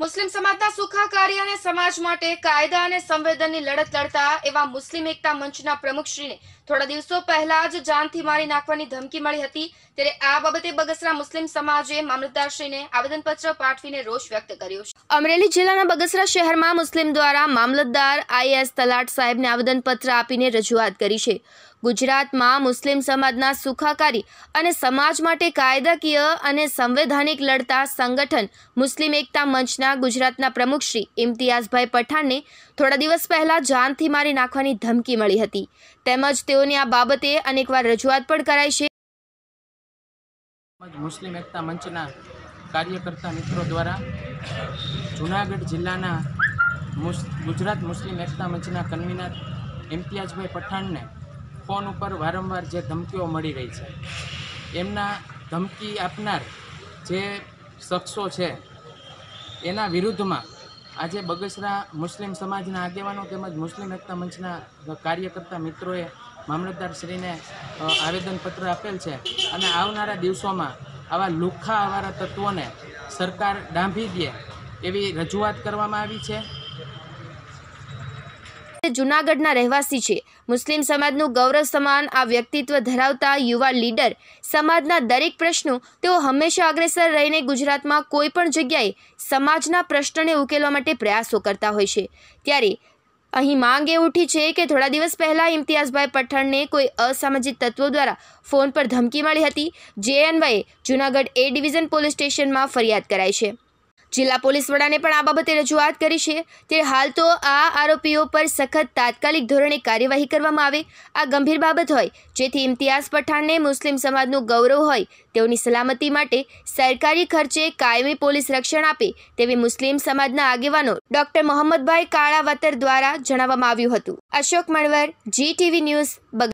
મુસ્લિમ સમાજના સુખાકારી અને સમાજ માટે કાયદા અને સંવેદનની લડત લડતા એવા મુસ્લિમ એકતા મંચના પ્રમુખશ્રીને થોડા દિવસો પહેલા જ જાનથી મારી નાખવાની ધમકી મળી હતી ત્યારે આ બાબતે બગસરા મુસ્લિમ સમાજે મામલતદારશ્રીને આવેદનપત્ર પાઠવીને રોષ વ્યક્ત કર્યો છે અમરેલી જિલ્લાના બગસરા શહેરમાં મુસ્લિમ દ્વારા મામલતદાર આઈએસ તલાટ સાહેબને આવેદનપત્ર આપીને રજૂઆત કરી છે ગુજરાતમાં મુસ્લિમ સમાજના સુખાકારી અને સમાજ માટે કાયદાકીય અને સંવૈધાનિક લડતા સંગઠન મુસ્લિમ એકતા મંચના ગુજરાતના પ્રમુખ શ્રી ઇમ્તિયાઝભાઈ પઠાણને થોડા દિવસ પહેલાં જાનથી મારી નાખવાની ધમકી મળી હતી તેમજ તેઓની આ બાબતે અનેકવાર રજૂઆત પણ કરાઈ છે મુસ્લિમ એકતા મંચના કાર્યકર્તા મિત્રો દ્વારા જૂનાગઢ જિલ્લાના ગુજરાત મુસ્લિમ એકતા મંચના કન્વીનર ઇમ્તિયાઝભાઈ પઠાણને ફોન ઉપર વારંવાર જે ધમકીઓ મળી રહી છે એમના ધમકી આપનાર જે શખ્સો છે એના વિરુદ્ધમાં આજે બગસરા મુસ્લિમ સમાજના આગેવાનો તેમજ મુસ્લિમ એકતા મંચના કાર્યકર્તા મિત્રોએ મામલતદારશ્રીને આવેદનપત્ર આપેલ છે અને આવનારા દિવસોમાં આવા લુખ્ખા આવારા તત્વોને સરકાર ડાંભી દે એવી રજૂઆત કરવામાં આવી છે જુનાગઢના રહેવાસી છે મુસ્લિમ સમાજનું ગૌરવ સમાન આ વ્યક્તિત્વ ધરાવતા યુવા લીડર સમાજના દરેક પ્રશ્નો તેઓ હંમેશા અગ્રેસર રહીને ગુજરાતમાં કોઈ પણ જગ્યાએ સમાજના પ્રશ્નને ઉકેલવા માટે પ્રયાસો કરતા હોય છે ત્યારે અહીં માંગ એ ઉઠી છે કે થોડા દિવસ પહેલાં ઇમ્તિયાઝભાઈ પઠણને કોઈ અસામાજિક તત્વો દ્વારા ફોન પર ધમકી મળી હતી જે અન્વયે જૂનાગઢ એ ડિવિઝન પોલીસ સ્ટેશનમાં ફરિયાદ કરાઈ છે જિલ્લા પોલીસ વડાને પણ આ બાબતે રજૂઆત કરી છે તે હાલ તો આ આરોપીઓ પર સખત તાત્કાલિક ધોરણે કાર્યવાહી કરવામાં આવે આ ગંભીર બાબત હોય જેથી ઇમ્તિયાઝ પઠાણને મુસ્લિમ સમાજનું ગૌરવ હોય તેઓની સલામતી માટે સરકારી ખર્ચે કાયમી પોલીસ રક્ષણ આપે તેવી મુસ્લિમ સમાજના આગેવાનો ડોક્ટર મોહમ્મદભાઈ કાળાવતર દ્વારા જણાવવામાં આવ્યું હતું અશોક મણવર જીટીવી ન્યૂઝ